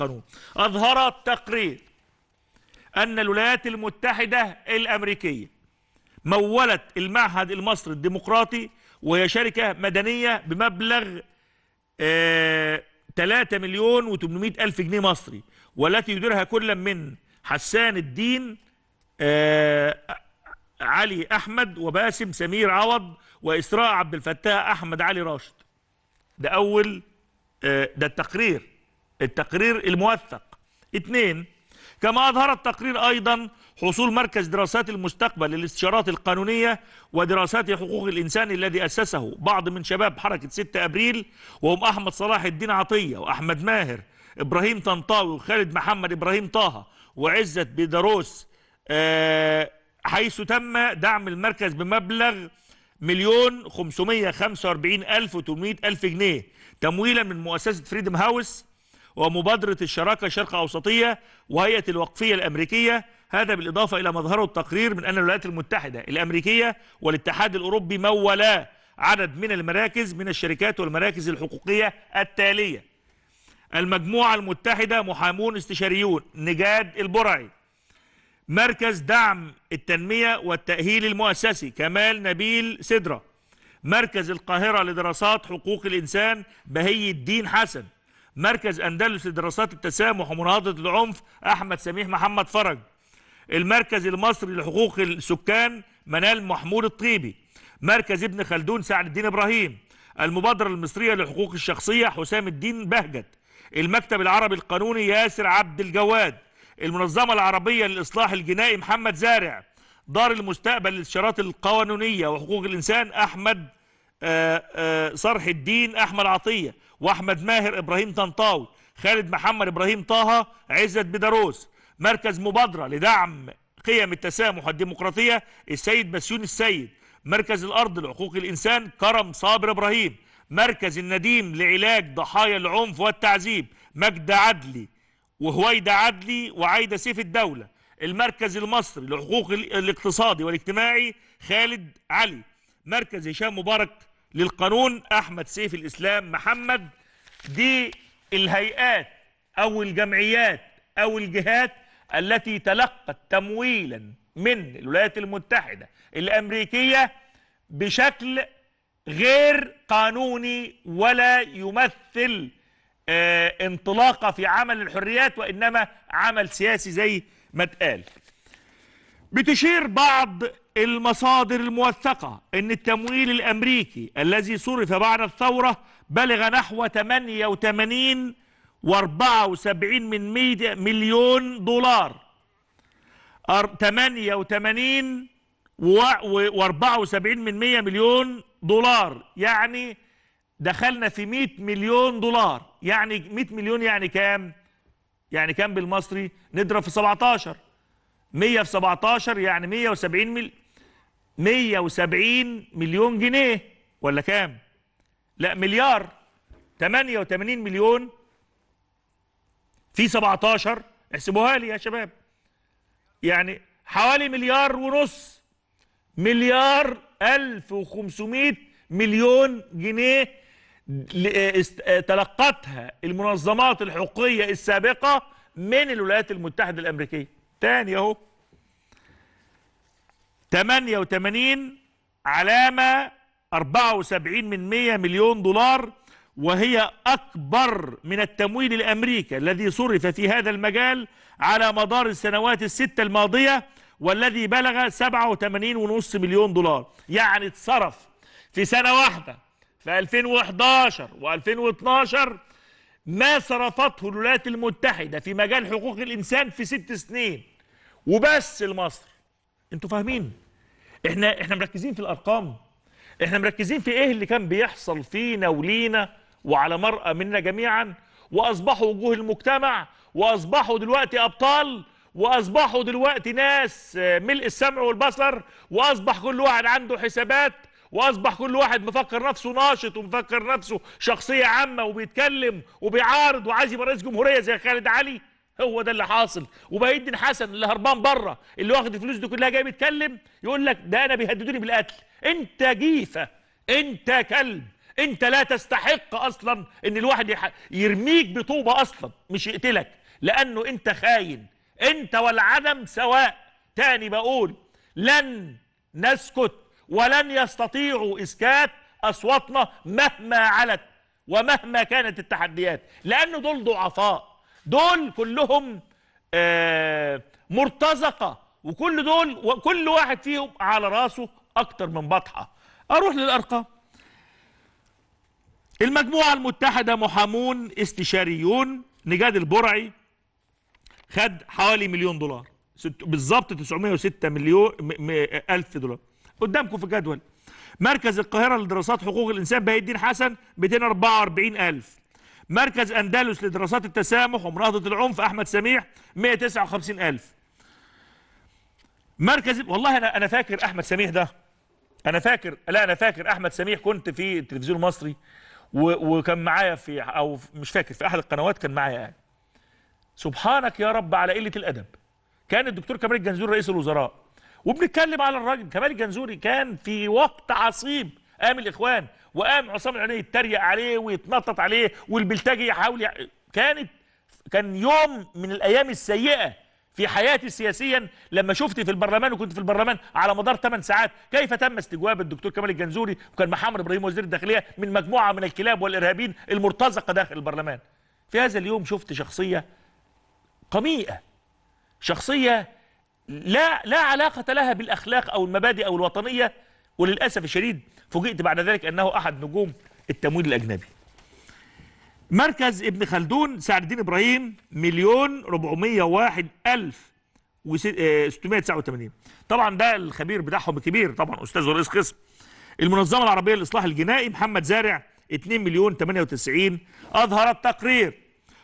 القانون أظهر التقرير أن الولايات المتحدة الأمريكية مولت المعهد المصري الديمقراطي وهي شركة مدنية بمبلغ 3 آه، مليون و800 ألف جنيه مصري والتي يديرها كل من حسان الدين آه، علي أحمد وباسم سمير عوض وإسراء عبد الفتاح أحمد علي راشد ده أول آه، ده التقرير التقرير الموثق اثنين كما أظهر التقرير أيضا حصول مركز دراسات المستقبل للاستشارات القانونية ودراسات حقوق الإنسان الذي أسسه بعض من شباب حركة 6 أبريل وهم أحمد صلاح الدين عطية وأحمد ماهر إبراهيم طنطاوي وخالد محمد إبراهيم طه وعزت بيدروس آه، حيث تم دعم المركز بمبلغ مليون واربعين ألف وتمنية ألف جنيه تمويلا من مؤسسة فريدم هاوس ومبادرة الشراكة الشرق أوسطية وهيئة الوقفية الأمريكية هذا بالإضافة إلى مظهره التقرير من أن الولايات المتحدة الأمريكية والاتحاد الأوروبي مولا عدد من المراكز من الشركات والمراكز الحقوقية التالية المجموعة المتحدة محامون استشاريون نجاد البرعي مركز دعم التنمية والتأهيل المؤسسي كمال نبيل سدرة مركز القاهرة لدراسات حقوق الإنسان بهي الدين حسن مركز أندلس لدراسات التسامح ومناهضة العنف أحمد سميح محمد فرج المركز المصري لحقوق السكان منال محمود الطيبي مركز ابن خلدون سعد الدين إبراهيم المبادرة المصرية لحقوق الشخصية حسام الدين بهجت المكتب العربي القانوني ياسر عبد الجواد المنظمة العربية للإصلاح الجنائي محمد زارع دار المستقبل للشرات القانونية وحقوق الإنسان أحمد آه، آه، صرح الدين احمد عطيه واحمد ماهر ابراهيم طنطاوي خالد محمد ابراهيم طه عزت بدروس مركز مبادره لدعم قيم التسامح والديمقراطيه السيد مسيون السيد مركز الارض لحقوق الانسان كرم صابر ابراهيم مركز النديم لعلاج ضحايا العنف والتعذيب مجد عدلي وهويدا عدلي وعايده سيف الدوله المركز المصري لحقوق الاقتصادي والاجتماعي خالد علي مركز هشام مبارك للقانون احمد سيف الاسلام محمد دي الهيئات او الجمعيات او الجهات التي تلقت تمويلا من الولايات المتحده الامريكيه بشكل غير قانوني ولا يمثل آه، انطلاقه في عمل الحريات وانما عمل سياسي زي ما اتقال بتشير بعض المصادر الموثقة أن التمويل الأمريكي الذي صرف بعد الثورة بلغ نحو 88 و74 من مليون دولار 88 و74 من 100 مليون دولار يعني دخلنا في 100 مليون دولار يعني 100 مليون يعني كام يعني كام بالمصري نضرب في 17 100 في 17 يعني 170 مل 170 مليون جنيه ولا كام لا مليار 88 مليون في 17 احسبوها لي يا شباب يعني حوالي مليار ونص مليار 1500 مليون جنيه تلقتها المنظمات الحقوقية السابقة من الولايات المتحدة الأمريكية تاني اهو 88 علامة 74 من 100 مليون دولار وهي أكبر من التمويل الأمريكي الذي صرف في هذا المجال على مدار السنوات الستة الماضية والذي بلغ 87.5 مليون دولار يعني اتصرف في سنة واحدة في 2011 و2012 ما صرفته الولايات المتحدة في مجال حقوق الإنسان في ست سنين وبس لمصر انتوا فاهمين احنا احنا مركزين في الارقام احنا مركزين في ايه اللي كان بيحصل فينا ولينا وعلى مرأة منا جميعا واصبحوا وجوه المجتمع واصبحوا دلوقتي ابطال واصبحوا دلوقتي ناس آه، ملء السمع والبصر واصبح كل واحد عنده حسابات واصبح كل واحد مفكر نفسه ناشط ومفكر نفسه شخصيه عامه وبيتكلم وبيعارض وعايز يبقى رئيس جمهوريه زي خالد علي هو ده اللي حاصل وبهيد الدين حسن اللي هربان بره اللي واخد الفلوس دي كلها جاي بيتكلم يقول لك ده انا بيهددوني بالقتل انت جيفه انت كلب انت لا تستحق اصلا ان الواحد يرميك بطوبه اصلا مش يقتلك لانه انت خاين انت والعدم سواء تاني بقول لن نسكت ولن يستطيعوا إسكات أصواتنا مهما علت ومهما كانت التحديات لأن دول ضعفاء دول كلهم آه، مرتزقة وكل دول وكل واحد فيهم على راسه أكتر من بطحة أروح للأرقام المجموعة المتحدة محامون استشاريون نجاد البرعي خد حوالي مليون دولار بالظبط 906 مليون ألف دولار قدامكم في الجدول مركز القاهرة لدراسات حقوق الإنسان بهي الدين حسن 244000 مركز أندلس لدراسات التسامح ومناهضة العنف أحمد سميح 159000 مركز والله أنا أنا فاكر أحمد سميح ده أنا فاكر لا أنا فاكر أحمد سميح كنت في التلفزيون المصري وكان معايا في أو مش فاكر في أحد القنوات كان معايا يعني سبحانك يا رب على قلة الأدب كان الدكتور كمال الجنزور رئيس الوزراء وبنتكلم على الراجل كمال الجنزوري كان في وقت عصيب قام الاخوان وقام عصام العيني يتريق عليه ويتنطط عليه والبلتاجي يحاول كانت كان يوم من الايام السيئه في حياتي سياسيا لما شفت في البرلمان وكنت في البرلمان على مدار 8 ساعات كيف تم استجواب الدكتور كمال الجنزوري وكان محمد ابراهيم وزير الداخليه من مجموعه من الكلاب والارهابيين المرتزقه داخل البرلمان في هذا اليوم شفت شخصيه قميئه شخصيه لا لا علاقة لها بالأخلاق أو المبادئ أو الوطنية وللأسف الشديد فوجئت بعد ذلك أنه أحد نجوم التمويل الأجنبي مركز ابن خلدون سعد الدين إبراهيم مليون 401 ألف و 689 آه، طبعا ده الخبير بتاعهم الكبير طبعا أستاذ رئيس قسم المنظمة العربية للإصلاح الجنائي محمد زارع 2 مليون 98 أظهرت تقرير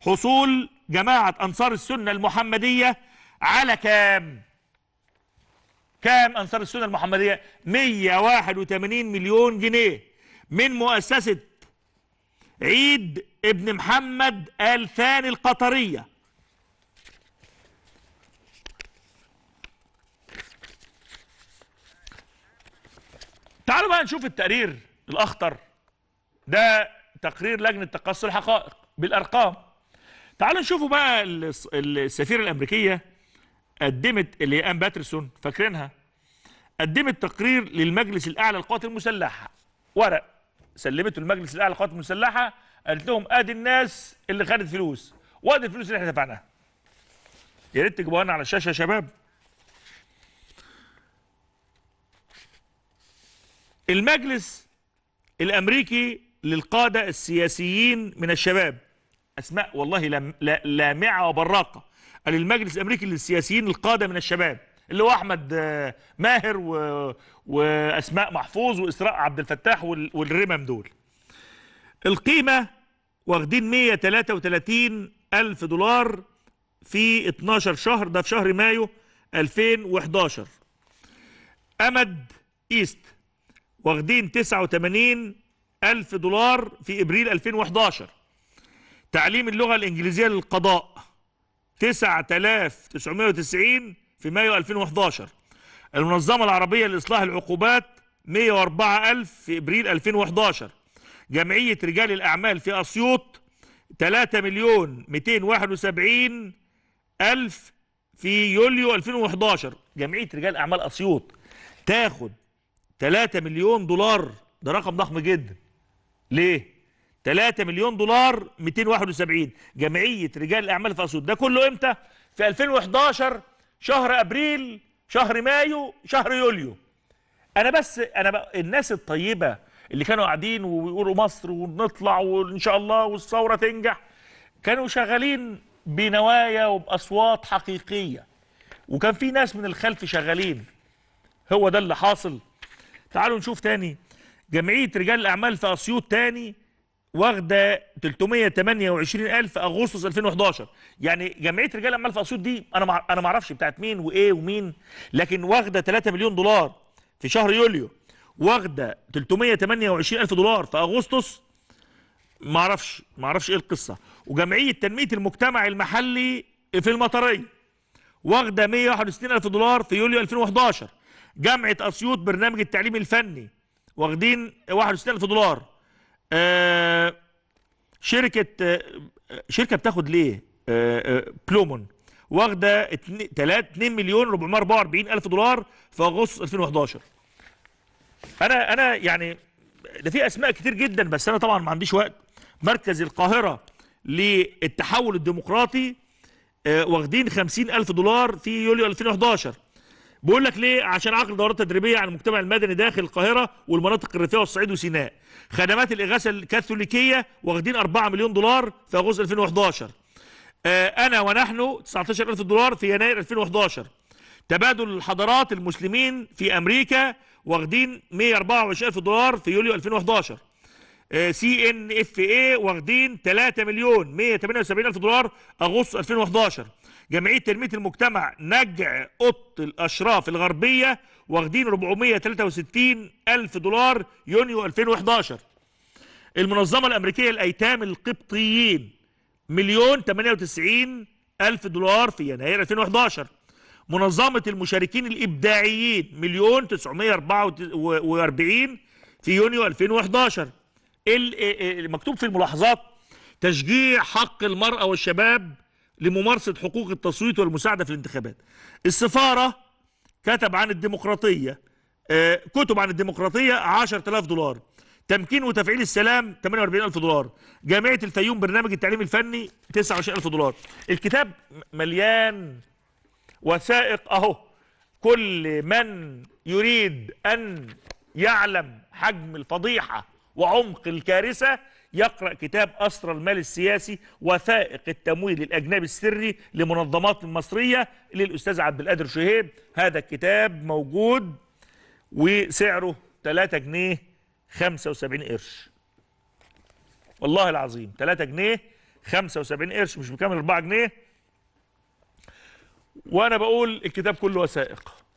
حصول جماعة أنصار السنة المحمدية على كام؟ كام أنصار السنة المحمدية 181 مليون جنيه من مؤسسة عيد ابن محمد آل ثاني القطرية تعالوا بقى نشوف التقرير الأخطر ده تقرير لجنة تقصي الحقائق بالأرقام تعالوا نشوفوا بقى السفيرة الأمريكية قدمت اللي هي أم باترسون فاكرينها قدمت تقرير للمجلس الأعلى للقوات المسلحة ورق سلمته المجلس الأعلى للقوات المسلحة قالت لهم ادي الناس اللي خدت فلوس وادي الفلوس اللي احنا دفعناها يا ريت تجيبوها لنا على الشاشة يا شباب المجلس الأمريكي للقادة السياسيين من الشباب أسماء والله لامعة وبراقة للمجلس الامريكي للسياسيين القاده من الشباب اللي هو احمد آه، ماهر و... واسماء محفوظ واسراء عبد الفتاح وال... والرمم دول القيمه واخدين 133 الف دولار في 12 شهر ده في شهر مايو 2011 امد ايست واخدين 89 الف دولار في ابريل 2011 تعليم اللغه الانجليزيه للقضاء 9990 في مايو 2011 المنظمة العربية لإصلاح العقوبات 104000 في إبريل 2011 جمعية رجال الأعمال في أسيوط 3 مليون 271 ألف في يوليو 2011 جمعية رجال أعمال أسيوط تاخد 3 مليون دولار ده رقم ضخم جدا ليه؟ 3 مليون دولار 271 جمعيه رجال الاعمال في اسيوط ده كله امتى في 2011 شهر ابريل شهر مايو شهر يوليو انا بس انا ب... الناس الطيبه اللي كانوا قاعدين ويقولوا مصر ونطلع وان شاء الله والثوره تنجح كانوا شغالين بنوايا وباصوات حقيقيه وكان في ناس من الخلف شغالين هو ده اللي حاصل تعالوا نشوف تاني جمعيه رجال الاعمال في اسيوط تاني واخده 328000 اغسطس 2011 يعني جمعيه رجال اعمال في اسيوط دي انا انا ما اعرفش بتاعت مين وايه ومين لكن واخده 3 مليون دولار في شهر يوليو واخده 328000 دولار في اغسطس ما اعرفش ما اعرفش ايه القصه وجمعيه تنميه المجتمع المحلي في المطريه واخده 161000 دولار في يوليو 2011 جامعه اسيوط برنامج التعليم الفني واخدين 61000 دولار آه، شركه آه، شركه بتاخد ليه آه، بلومون واخده 2 مليون 444 الف دولار في اغسطس 2011 انا انا يعني ده في اسماء كتير جدا بس انا طبعا ما عنديش وقت مركز القاهره للتحول الديمقراطي واخدين 50 الف دولار في يوليو 2011 بقول لك ليه عشان عقد دورات تدريبيه عن المجتمع المدني داخل القاهره والمناطق الريفيه والصعيد وسيناء خدمات الاغاثه الكاثوليكيه واخدين 4 مليون دولار في اغسطس 2011 آه، انا ونحن 19000 دولار في يناير 2011 تبادل الحضارات المسلمين في امريكا واخدين 124000 دولار في يوليو 2011 آه، سي ان اف اي واخدين 3 مليون 178 الف دولار اغسطس 2011 جمعيه تنميه المجتمع نجع قط الاشراف الغربيه واخدين 463 الف دولار يونيو 2011 المنظمه الامريكيه للايتام القبطيين مليون 98 الف دولار في يناير 2011 منظمه المشاركين الابداعيين مليون 944 في يونيو 2011 المكتوب في الملاحظات تشجيع حق المرأة والشباب لممارسة حقوق التصويت والمساعدة في الانتخابات السفارة كتب عن الديمقراطية آه، كتب عن الديمقراطية 10000 دولار تمكين وتفعيل السلام 48000 دولار جامعة الفيوم برنامج التعليم الفني 29000 دولار الكتاب مليان وثائق اهو كل من يريد ان يعلم حجم الفضيحة وعمق الكارثة يقرأ كتاب أسرى المال السياسي وثائق التمويل الأجنبي السري لمنظمات مصرية للأستاذ عبد القادر شهيب هذا الكتاب موجود وسعره 3 جنيه 75 قرش والله العظيم 3 جنيه 75 قرش مش مكمل 4 جنيه وانا بقول الكتاب كله وثائق